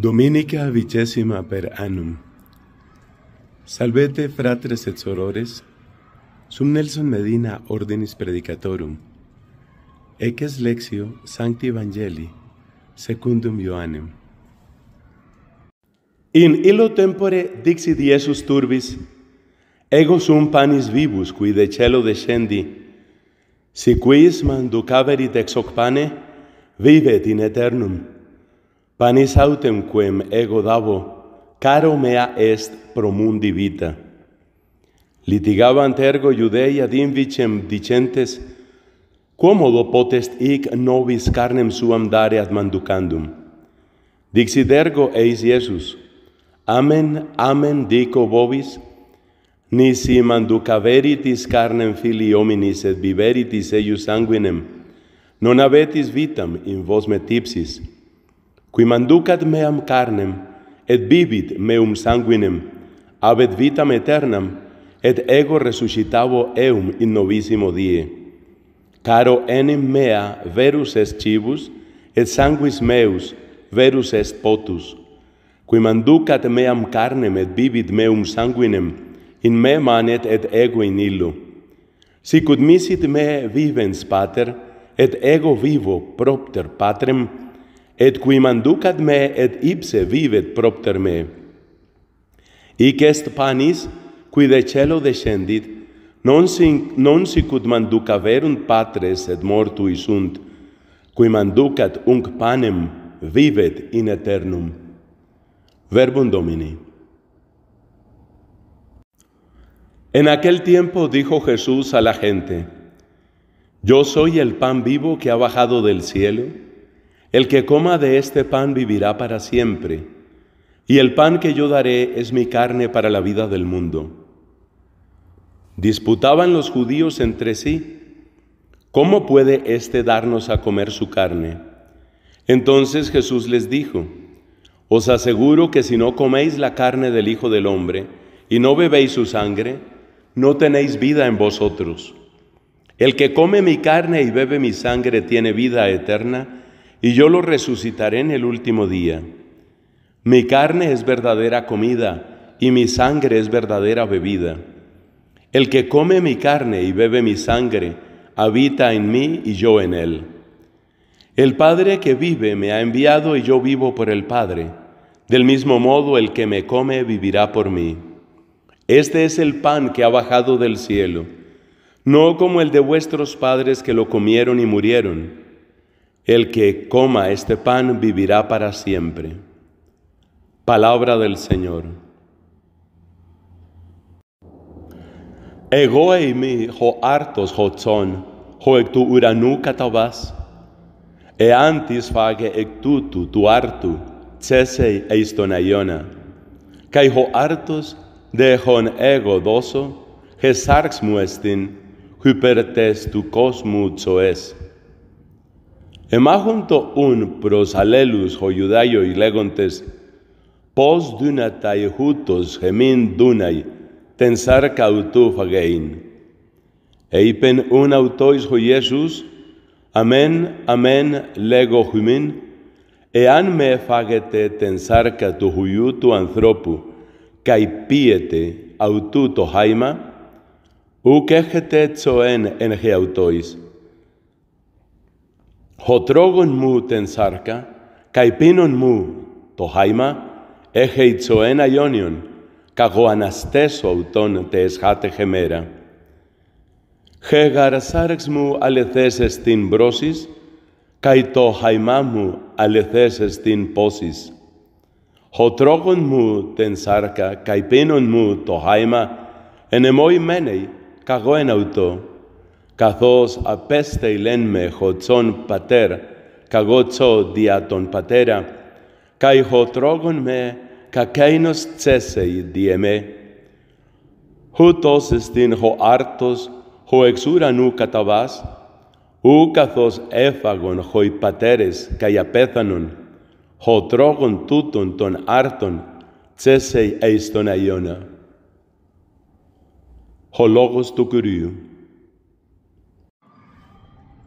Dominica vicesima per annum. Salvete fratres et sorores. Sum Nelson Medina ordinis predicatorum. Eces lexio Sancti Evangelii secundum Ioannem. In illo tempore dixit Iesus turbis, ego sum panis vivus qui de celo descendi, si quis manducaverit ex hoc pane, vivet in ETERNUM Vivet in aeternum. Panis quem ego davo, caro mea est promundi vita. Litigabant ergo ad invicem, dicentes, quomodo potest hic nobis carnem suam dare ad manducandum. Dixi, ergo eis Iesus, Amen, amen, dico vobis, nisi manducaveritis carnem fili hominis et viveritis eius sanguinem, non abetis vitam in vos metipsis, qui manducat meam carnem, et bibit meum sanguinem, abet vitam eternam, et ego resuscitavo eum in novissimo die. Caro enim mea verus est civus, et sanguis meus verus est potus, qui manducat meam carnem et bibit meum sanguinem, in me manet et ego in illo. Sicut misit me vivens, Pater, et ego vivo propter Patrem, et qui manducat me et ipse vivet propter me. que est panis, qui de cielo descendit, non, sin, non sicut un patres et mortui sunt, qui manducat unc panem vivet in eternum. Verbum Domini. En aquel tiempo dijo Jesús a la gente, Yo soy el pan vivo que ha bajado del cielo, el que coma de este pan vivirá para siempre, y el pan que yo daré es mi carne para la vida del mundo. Disputaban los judíos entre sí, ¿cómo puede éste darnos a comer su carne? Entonces Jesús les dijo, Os aseguro que si no coméis la carne del Hijo del Hombre y no bebéis su sangre, no tenéis vida en vosotros. El que come mi carne y bebe mi sangre tiene vida eterna, y yo lo resucitaré en el último día. Mi carne es verdadera comida y mi sangre es verdadera bebida. El que come mi carne y bebe mi sangre, habita en mí y yo en él. El Padre que vive me ha enviado y yo vivo por el Padre. Del mismo modo el que me come vivirá por mí. Este es el pan que ha bajado del cielo, no como el de vuestros padres que lo comieron y murieron. El que coma este pan vivirá para siempre. Palabra del Señor. Ego mi ho hartos hotzon, ho ectu uranu catabas. E antis fage ectutu tu hartu, cesei eistonaiona. kai ho hartos de hon ego doso, gesarx muestin, hypertes tu cosmu choes Εμάχοντο ούν προς αλλέλους ο Ιουδάιο λέγοντες «Πώς δούνα τα ηχούτος χεμήν δούναι, τεν σάρκα ουτού φαγέιν». Είπεν ούν αυτοίς ο Ιησούς «Αμέν, αμέν, λέγω χουμήν, εάν με φάγετε τεν σάρκα του χουλιού του ανθρώπου, καί πίετε αυτού το χάιμα, ουκ έχετε τσοέν εν αὐτοῖς χωτρόγον μου τεν σάρκα, πίνον μου το χάιμα, έχε γιόνιον λιόνιον, ἀναστέσω αυτόν τε εσχάτε χεμέρα. Χε γαρασάρεξ μου αλεθέσες στὴν πρόσης, καί το χαϊμά μου αλεθέσες στην πόσης. Χωτρόγον μου τεν σάρκα, πίνον μου το χάιμα, εν μένει, καγώ εν αυτο καθώς απέστειλεν με χωτσόν πατέρ, καγότσο δια τον πατέρα, καί χωτρόγον με, κακέινος τσέσεϊ διε με. Χωτός εστίν χω άρτος, χω εξ ουρανού καταβάς, ου καθώς έφαγον χω οι πατέρες καί απέθανον, χω τούτων τούτον τον άρτον, τσέσεϊ εις τον αιώνα. Ο λόγος του Κυρίου.